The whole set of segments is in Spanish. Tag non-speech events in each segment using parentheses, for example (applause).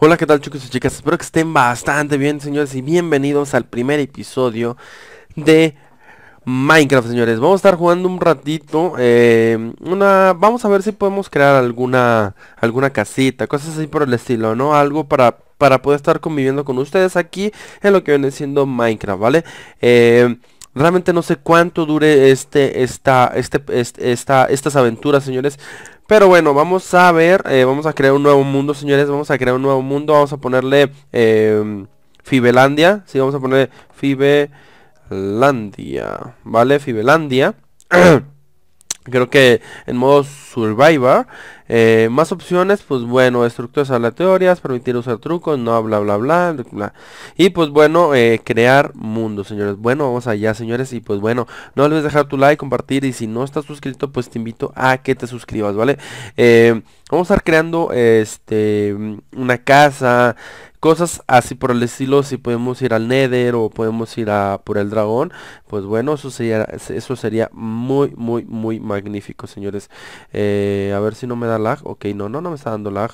Hola, ¿qué tal chicos y chicas? Espero que estén bastante bien, señores, y bienvenidos al primer episodio de Minecraft, señores. Vamos a estar jugando un ratito, em, una... Vamos a ver si podemos crear alguna, alguna casita, cosas así por el estilo, ¿no? Algo para, para poder estar conviviendo con ustedes aquí en lo que viene siendo Minecraft, ¿vale? Em, realmente no sé cuánto dure este, esta, este, este, esta, estas aventuras, señores. Pero bueno, vamos a ver, eh, vamos a crear un nuevo mundo, señores, vamos a crear un nuevo mundo, vamos a ponerle em, Fibelandia, sí, vamos a ponerle Fibelandia, ¿vale? Fibelandia. (clears throat) Creo que en modo Survivor eh, más opciones, pues bueno, estructuras aleatorias, permitir usar trucos, no, bla, bla, bla, Y pues bueno, eh, crear mundo, señores. Bueno, vamos allá, señores. Y pues bueno, no olvides dejar tu like, compartir. Y si no estás suscrito, pues te invito a que te suscribas, ¿vale? Eh, vamos a estar creando este una casa cosas así por el estilo, si podemos ir al Nether o podemos ir a por el dragón, pues bueno, eso sería, eso sería muy, muy, muy magnífico, señores. Eh, a ver si no me da lag, ok, no, no, no me está dando lag.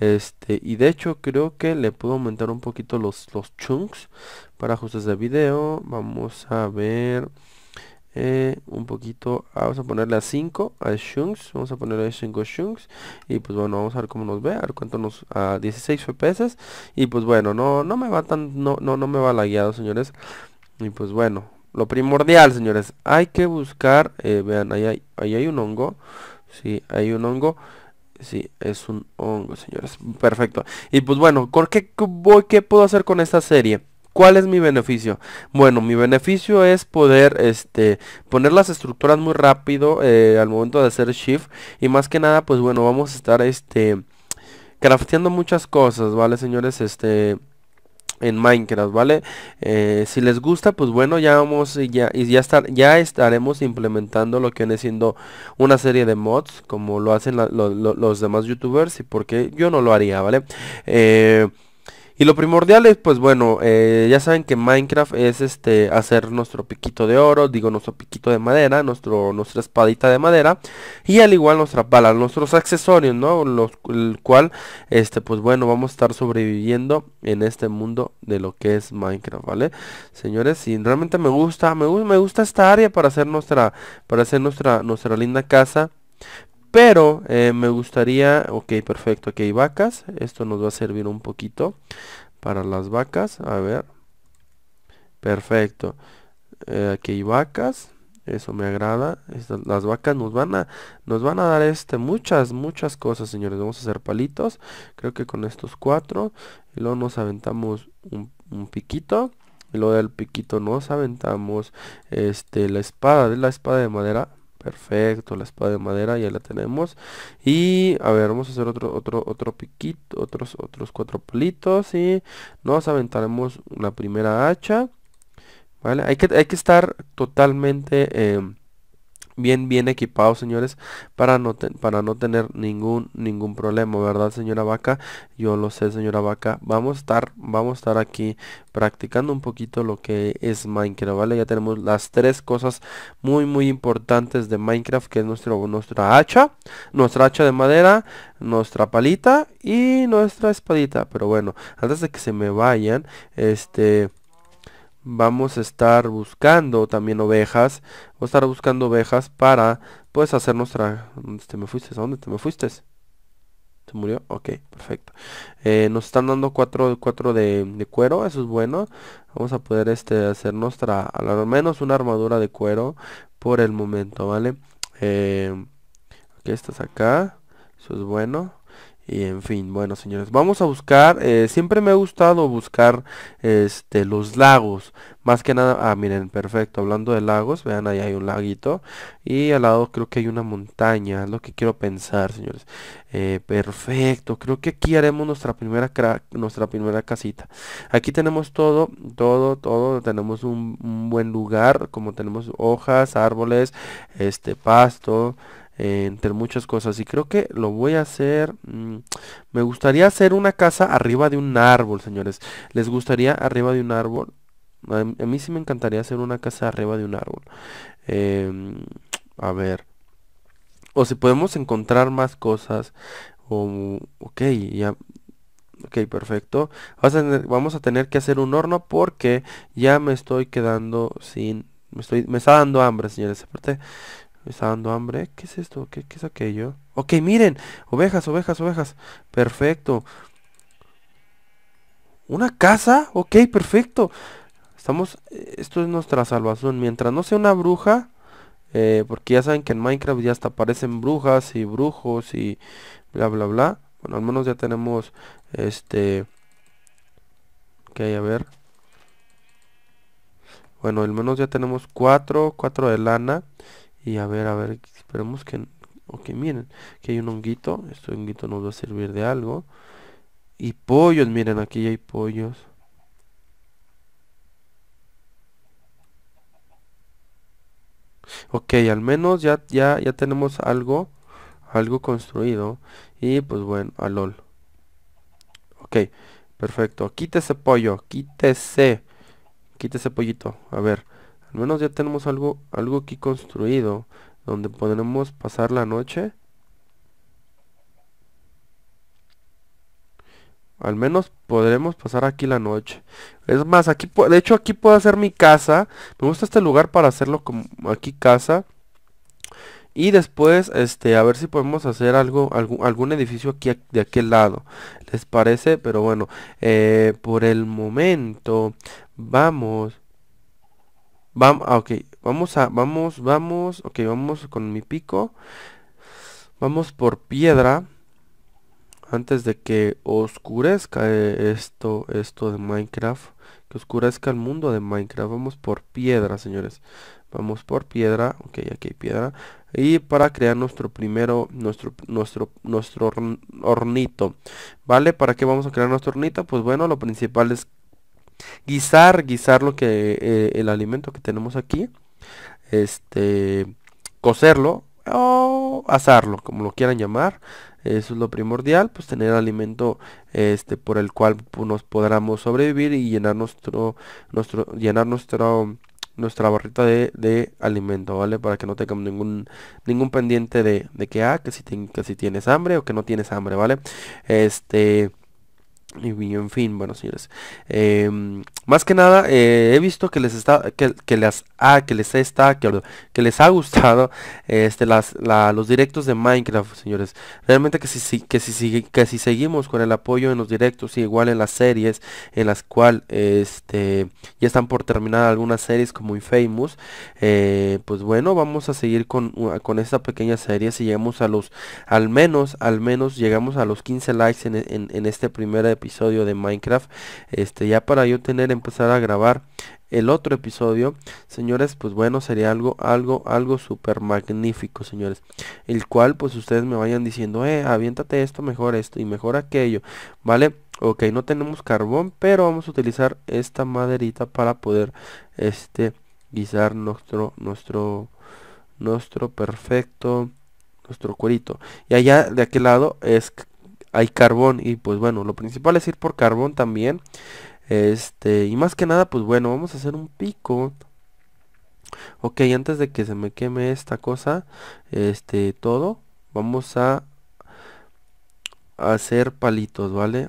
Este, y de hecho creo que le puedo aumentar un poquito los, los chunks para ajustes de video. Vamos a ver... Eh, un poquito ah, vamos a ponerle a 5 a Shunks vamos a ponerle a 5 Shunks y pues bueno vamos a ver cómo nos ve a ver cuánto nos a 16 fps y pues bueno no no me va tan no no no me va la guiado señores y pues bueno lo primordial señores hay que buscar eh, vean ahí hay, ahí hay un hongo si hay un hongo si es un hongo, señores. Perfecto. Y pues bueno, ¿con qué, que puedo hacer con esta serie? ¿Cuál es mi beneficio? Bueno, mi beneficio es poder este, poner las estructuras muy rápido eh, al momento de hacer shift. Y más que nada, pues bueno, vamos a estar este, crafteando muchas cosas, ¿vale, señores? Este en Minecraft, ¿vale? Eh, si les gusta, pues bueno, ya vamos ya, estar, ya estaremos implementando lo que viene siendo una serie de mods, como lo hacen los demás youtubers, y porque yo no lo haría, ¿vale? Eh, y lo primordial es, pues bueno, eh, ya saben que Minecraft es este hacer nuestro piquito de oro, digo nuestro piquito de madera, nuestro, nuestra espadita de madera y al igual nuestra pala, nuestros accesorios, ¿no? el cual, este, pues bueno, vamos a estar sobreviviendo en este mundo de lo que es Minecraft, ¿vale? Señores, y realmente me gusta, me, me gusta esta área para hacer nuestra, para hacer nuestra, nuestra linda casa. Pero eh, me gustaría, ok, perfecto, aquí hay vacas. Esto nos va a servir un poquito para las vacas. A ver. Perfecto. aquí eh, hay vacas. Eso me agrada. las vacas nos van a, nos van a dar este, muchas, muchas cosas, señores. Vamos a hacer palitos. Creo que con estos cuatro. Y luego nos aventamos un, piquito. Y luego del piquito nos aventamos este, la espada. De la espada de madera Perfecto, la espada de madera ya la tenemos. Y a ver, vamos a hacer otro, otro, otro piquito, otros, otros cuatro palitos y nos aventaremos la primera hacha. ¿Vale? Hay que, hay que estar totalmente em, bien, bien equipados, señores, para no, para no tener ningún, ningún problema, ¿verdad, señora Vaca? Yo lo sé, señora Vaca. Vamos a estar, vamos a estar aquí practicando un poquito lo que es Minecraft, ¿vale? Ya tenemos las tres cosas muy, muy importantes de Minecraft, que es nuestro, nuestra hacha, nuestra hacha de madera, nuestra palita y nuestra espadita. Pero bueno, antes de que se me vayan, este vamos a estar buscando también ovejas. Vamos a estar buscando ovejas para, pues, hacer nuestra... ¿Te me fuiste? ¿A dónde te me fuiste? ¿Se murió? Ok, perfecto. Eh, nos están dando 4 cuatro, de, cuero, eso es bueno. Vamos a poder este, hacer nuestra, al menos una armadura de cuero por el momento, ¿vale? Eh, Aquí estás acá, eso es bueno. Y en fin, bueno señores, vamos a buscar, eh, siempre me ha gustado buscar este los lagos, más que nada, ah miren, perfecto, hablando de lagos, vean ahí hay un laguito y al lado creo que hay una montaña, lo que quiero pensar señores. Eh, perfecto, creo que aquí haremos nuestra primera, nuestra primera casita. Aquí tenemos todo, todo, todo, tenemos un buen lugar, como tenemos hojas, árboles, este pasto, entre muchas cosas. Y creo que lo voy a hacer... Mm, me gustaría hacer una casa arriba de un árbol, señores. ¿Les gustaría arriba de un árbol? A, mí sí me encantaría hacer una casa arriba de un árbol. Em, a ver. O si podemos encontrar más cosas. ok, ya, Ok, perfecto. vamos a tener que hacer un horno porque ya me estoy quedando sin... Me, estoy, me está dando hambre, señores. Aparte, me está dando hambre. ¿Qué es esto? ¿Qué, es aquello? Ok, miren. Ovejas, ovejas, ovejas. Perfecto. ¿Una casa? Ok, perfecto. Estamos... Eh, esto es nuestra salvación. Mientras no sea una bruja... Eh, porque ya saben que en Minecraft ya hasta aparecen brujas y brujos y bla bla bla. Bueno, al menos ya tenemos este... hay a ver. Bueno, al menos ya tenemos cuatro, cuatro de lana y a ver a ver esperemos que o que miren que hay un honguito este honguito nos va a servir de algo y pollos miren aquí hay pollos ok al menos ya ya ya tenemos algo algo construido y pues bueno alol ok perfecto quítese pollo quítese quítese pollito a ver al menos ya tenemos algo, algo aquí construido donde podremos pasar la noche. Al menos podremos pasar aquí la noche. Es más, aquí de hecho aquí puedo hacer mi casa. Me gusta este lugar para hacerlo como aquí casa. Y después, este, a ver si podemos hacer algo, algún, algún edificio aquí de aquel lado. ¿Les parece? Pero bueno, eh, por el momento, vamos Vamos, ah, ok. Vamos a, vamos, vamos. Ok, vamos con mi pico. Vamos por piedra. Antes de que oscurezca eh, esto, esto de Minecraft. Que oscurezca el mundo de Minecraft. Vamos por piedra, señores. Vamos por piedra. Ok, aquí hay piedra. Y para crear nuestro primero, nuestro, nuestro, nuestro hornito. ¿Vale? ¿Para qué vamos a crear nuestro hornito? Pues bueno, lo principal es guisar, guisar lo que eh, el alimento que tenemos aquí, este, cocerlo o asarlo, como lo quieran llamar. Eso es lo primordial, pues tener alimento este por el cual pues, nos podamos sobrevivir y llenar nuestro nuestro llenar nuestro nuestra barrita de, alimento, ¿vale? Para que no tengamos ningún ningún pendiente de, que ah, que si, que si tienes hambre o que no tienes hambre, ¿vale? Este y en fin, bueno señores. Em, más que nada, eh, he visto que les está. Que, que les ha, ah, que les está, que, que les ha (laughs) gustado este, las, los directos de Minecraft, señores. Realmente que si, que, si, que seguimos con el apoyo en los directos y igual en las series, en las cuales este, ya están por terminar algunas series como Infamous. Eh, pues bueno, vamos a seguir con, uh, esta pequeña serie. Si llegamos a los, al menos, al menos llegamos a los 15 likes en, en, este primer episodio de Minecraft. Este, ya para yo tener, empezar a grabar el otro episodio, señores, pues bueno, sería algo, algo, algo súper magnífico, señores. El cual, pues ustedes me vayan diciendo, eh, aviéntate esto, mejor esto y mejor aquello, ¿vale? Ok, no tenemos carbón, pero vamos a utilizar esta maderita para poder, este, guisar nuestro, nuestro, nuestro perfecto, nuestro cuerito. Y allá de aquel lado es hay carbón y pues bueno, lo principal es ir por carbón también. Este, y más que nada, pues bueno, vamos a hacer un pico. Ok, antes de que se me queme esta cosa, este, todo, vamos a hacer palitos, ¿vale?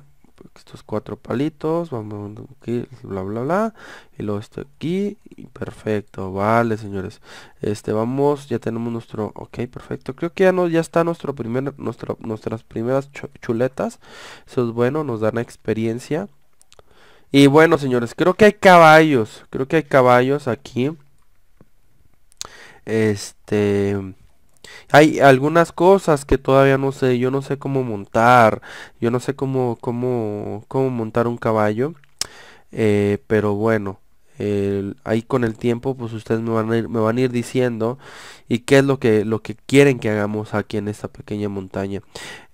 estos cuatro palitos, vamos aquí, bla bla bla, y luego esto aquí, perfecto, vale señores, este vamos, ya tenemos nuestro, ok, perfecto, creo que ya no, ya está nuestro primer, nuestras primeras chuletas, eso es bueno, nos dan experiencia, y bueno señores, creo que hay caballos, creo que hay caballos aquí, este hay algunas cosas que todavía no sé, yo no sé cómo montar, yo no sé cómo, cómo, cómo montar un caballo, eh, pero bueno, ahí con el tiempo pues ustedes me van a ir, me van a ir diciendo y qué es lo que, lo que quieren que hagamos aquí en esta pequeña montaña.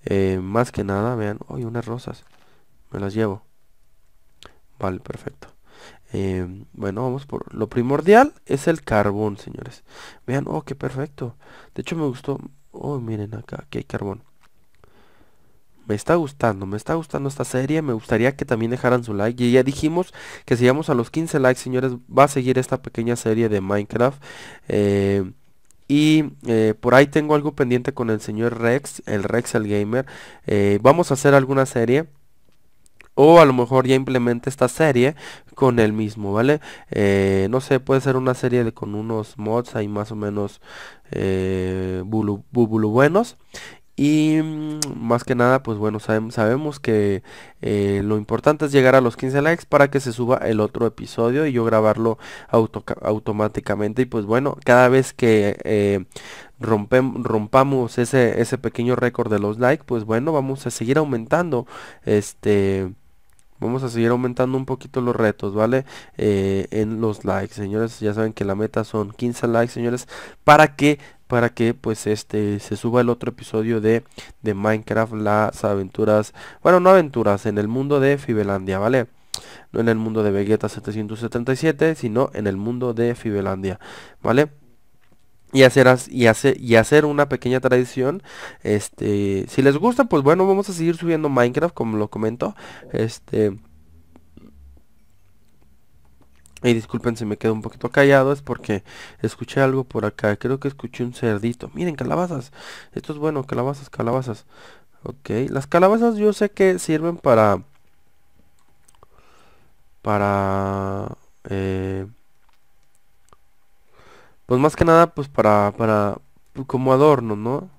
Eh, más que nada, vean, hoy unas rosas, me las llevo. Vale, perfecto. Em, bueno, vamos por... Lo primordial es el carbón, señores. Vean, oh, qué perfecto. De hecho, me gustó... Oh, miren acá, que hay carbón. Me está gustando, me está gustando esta serie. Me gustaría que también dejaran su like. Y ya dijimos que si llegamos a los 15 likes, señores, va a seguir esta pequeña serie de Minecraft. Eh, y eh, por ahí tengo algo pendiente con el señor Rex, el Rex el Gamer. Eh, vamos a hacer alguna serie o a lo mejor ya implemente esta serie con el mismo, ¿vale? Eh, no sé, puede ser una serie con unos mods ahí más o menos eh, buenos. Y mm, más que nada, pues bueno, sabemos que eh, lo importante es llegar a los 15 likes para que se suba el otro episodio y yo grabarlo automáticamente. Y pues bueno, cada vez que eh, rompamos ese, ese pequeño récord de los likes, pues bueno, vamos a seguir aumentando este Vamos a seguir aumentando un poquito los retos, ¿vale? Eh, en los likes, señores. Ya saben que la meta son 15 likes, señores. Para que para que pues este se suba el otro episodio de, de Minecraft las aventuras bueno no aventuras en el mundo de Fibelandia vale no en el mundo de Vegeta 777 sino en el mundo de Fibelandia vale y hacer, y, hacer, y hacer una pequeña tradición. Este, si les gusta, pues bueno, vamos a seguir subiendo Minecraft, como lo comento. Este. Y disculpen si me quedo un poquito callado, es porque escuché algo por acá. Creo que escuché un cerdito. Miren, calabazas. Esto es bueno, calabazas, calabazas. Ok, las calabazas yo sé que sirven para... Para... Eh, pues más que nada, pues para, para, pues como adorno, ¿no?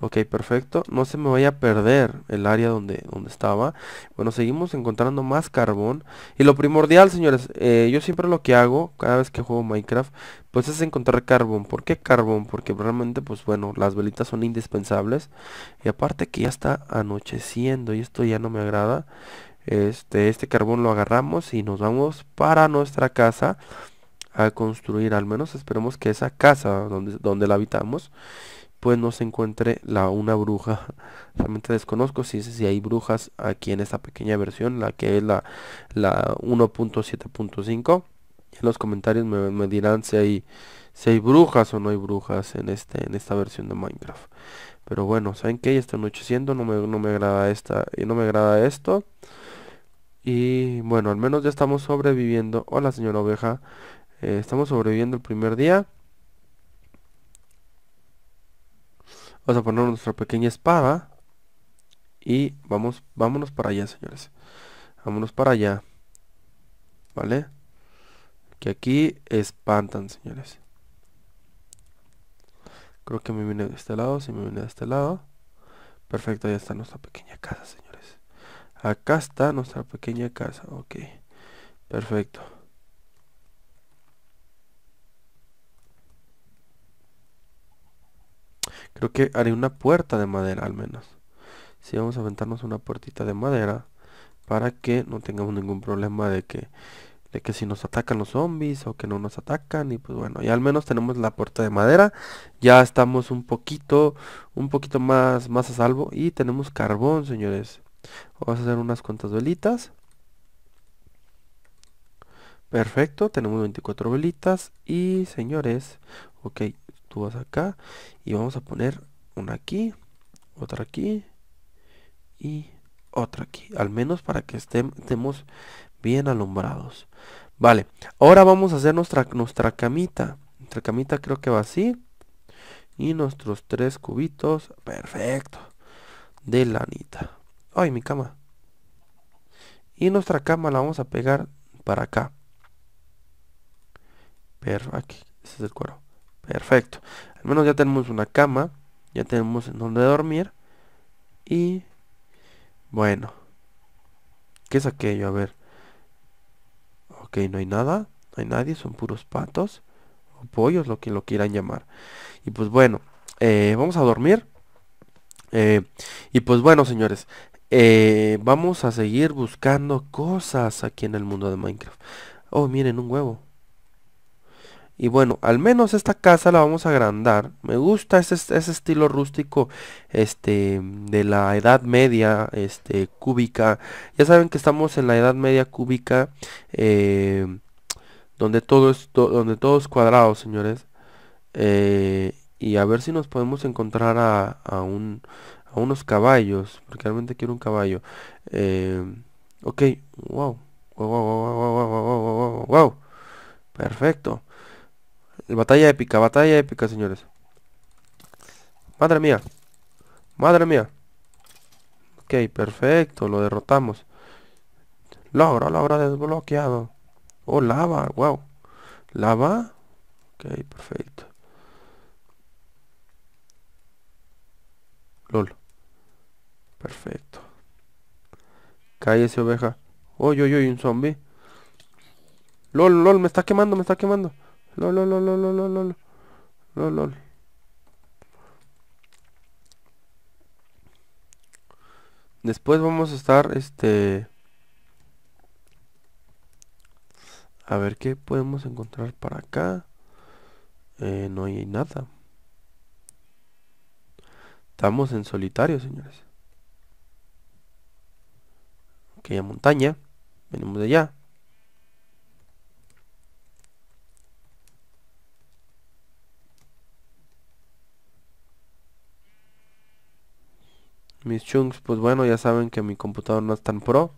Ok, perfecto. No se me vaya a perder el área donde, donde estaba. Bueno, seguimos encontrando más carbón. Y lo primordial, señores, eh, yo siempre lo que hago, cada vez que juego Minecraft, pues es encontrar carbón. ¿Por qué carbón? Porque realmente, pues bueno, las velitas son indispensables. Y aparte que ya está anocheciendo y esto ya no me agrada. Este, este carbón lo agarramos y nos vamos para nuestra casa a construir, al menos esperemos que esa casa donde, donde la habitamos, pues no se encuentre la una bruja. (laughs) Realmente desconozco si, si hay brujas aquí en esta pequeña versión, la que es la, la 1.7.5. En los comentarios me, dirán si hay, si hay brujas o no hay brujas en, este, en esta versión de Minecraft. Pero bueno, ¿saben que Ya está anocheciendo, no me, no me agrada esta, y eh, no me agrada esto. Y bueno, al menos ya estamos sobreviviendo. Hola señora oveja. Eh, estamos sobreviviendo el primer día. Vamos a poner nuestra pequeña espada. Y vamos, vámonos para allá, señores. Vámonos para allá. ¿Vale? Que aquí espantan, señores. Creo que me viene de este lado, si me viene de este lado. Perfecto, ya está nuestra pequeña casa, señores. Acá está nuestra pequeña casa, ok. Perfecto. Creo que haré una puerta de madera al menos. Si vamos a aventarnos una puertita de madera para que no tengamos ningún problema de que de que si nos atacan los zombies o que no nos atacan y pues bueno ya al menos tenemos la puerta de madera ya estamos un poquito un poquito más más a salvo y tenemos carbón señores vamos a hacer unas cuantas velitas perfecto tenemos 24 velitas y señores ok acá y vamos a poner una aquí, otra aquí y otra aquí, al menos para que estemos bien alumbrados. Vale, ahora vamos a hacer nuestra, nuestra camita. Nuestra camita creo que va así. Y nuestros tres cubitos, perfecto, de lanita. Ay, mi cama. Y nuestra cama la vamos a pegar para acá. Pero aquí, ese es el cuero. Perfecto. Al menos ya tenemos una cama. Ya tenemos en donde dormir. Y... Bueno. ¿Qué es aquello? A ver. Ok, no hay nada. No hay nadie. Son puros patos. O pollos, lo que lo quieran llamar. Y pues bueno. Eh, vamos a dormir. Eh, y pues bueno, señores. Eh, vamos a seguir buscando cosas aquí en el mundo de Minecraft. Oh, miren, un huevo. Y bueno, al menos esta casa la vamos a agrandar. Me gusta ese, estilo rústico este, de la Edad Media este, cúbica. Ya saben que estamos en la Edad Media cúbica, donde, todo es, donde todo es cuadrado, señores. y a ver si nos podemos encontrar a, unos caballos, porque realmente quiero un caballo. ok, wow, wow, wow, wow, wow, wow. Perfecto. Batalla épica, batalla épica, señores. Madre mía. Madre mía. Ok, perfecto, lo derrotamos. Logro, logro desbloqueado. Oh, lava, wow. Lava. Ok, perfecto. LOL. Perfecto. esa oveja. Oye, oye, un zombie. LOL, LOL, me está quemando, me está quemando. Lol, lol, Después vamos a estar, este... A ver qué podemos encontrar para acá. Eh, no hay nada. Estamos en solitario, señores. Aquella montaña. Venimos de allá. Mis chunks, pues bueno, ya saben que mi computador no es tan pro.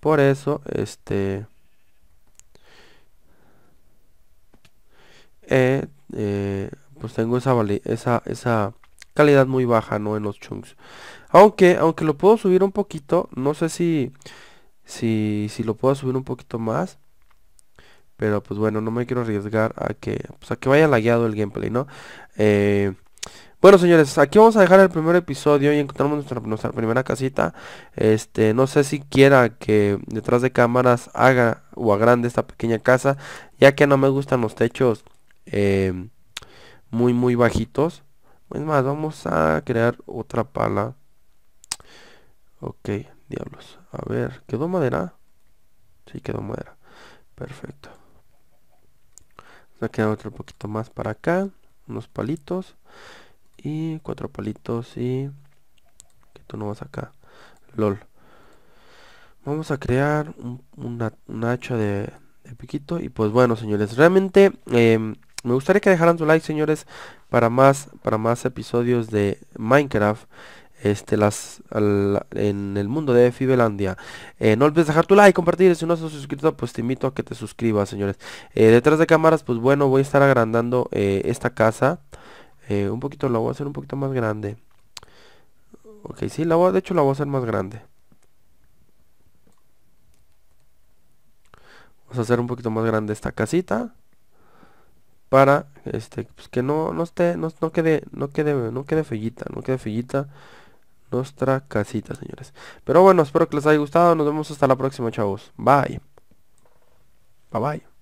Por eso, este... Eh, pues tengo esa, esa, esa calidad muy baja, ¿no? En los chunks. Aunque, aunque lo puedo subir un poquito. No sé si, si, si lo puedo subir un poquito más. Pero pues bueno, no me quiero arriesgar a que, pues a que vaya lagueado el gameplay, ¿no? Eh, bueno, señores, aquí vamos a dejar el primer episodio y encontramos nuestra, primera casita. Este, no sé si quiera que detrás de cámaras haga o agrande esta pequeña casa, ya que no me gustan los techos em, muy, muy bajitos. Pues más, vamos a crear otra pala. Ok, diablos. A ver, ¿quedó madera? Sí, quedó madera. Perfecto. Vamos a quedar otro poquito más para acá. Unos palitos y cuatro palitos y que tú no vas acá lol vamos a crear una, hacha de, piquito y pues bueno señores realmente em, me gustaría que dejaran su like señores para más para más episodios de minecraft este, las, en el mundo de Fibelandia. Eh, no olvides dejar tu like, compartir. Si no estás suscrito, pues te invito a que te suscribas, señores. Eh, detrás de cámaras, pues bueno, voy a estar agrandando eh, esta casa. Eh, un poquito la voy a hacer un poquito más grande. Ok, sí, la voy, de hecho la voy a hacer más grande. Vamos a hacer un poquito más grande esta casita. Para este, pues, que no, no esté, no, no quede, no quede, no quede fellita, no quede fellita nuestra casita, señores. Pero bueno, espero que les haya gustado. Nos vemos hasta la próxima, chavos. Bye. Bye bye.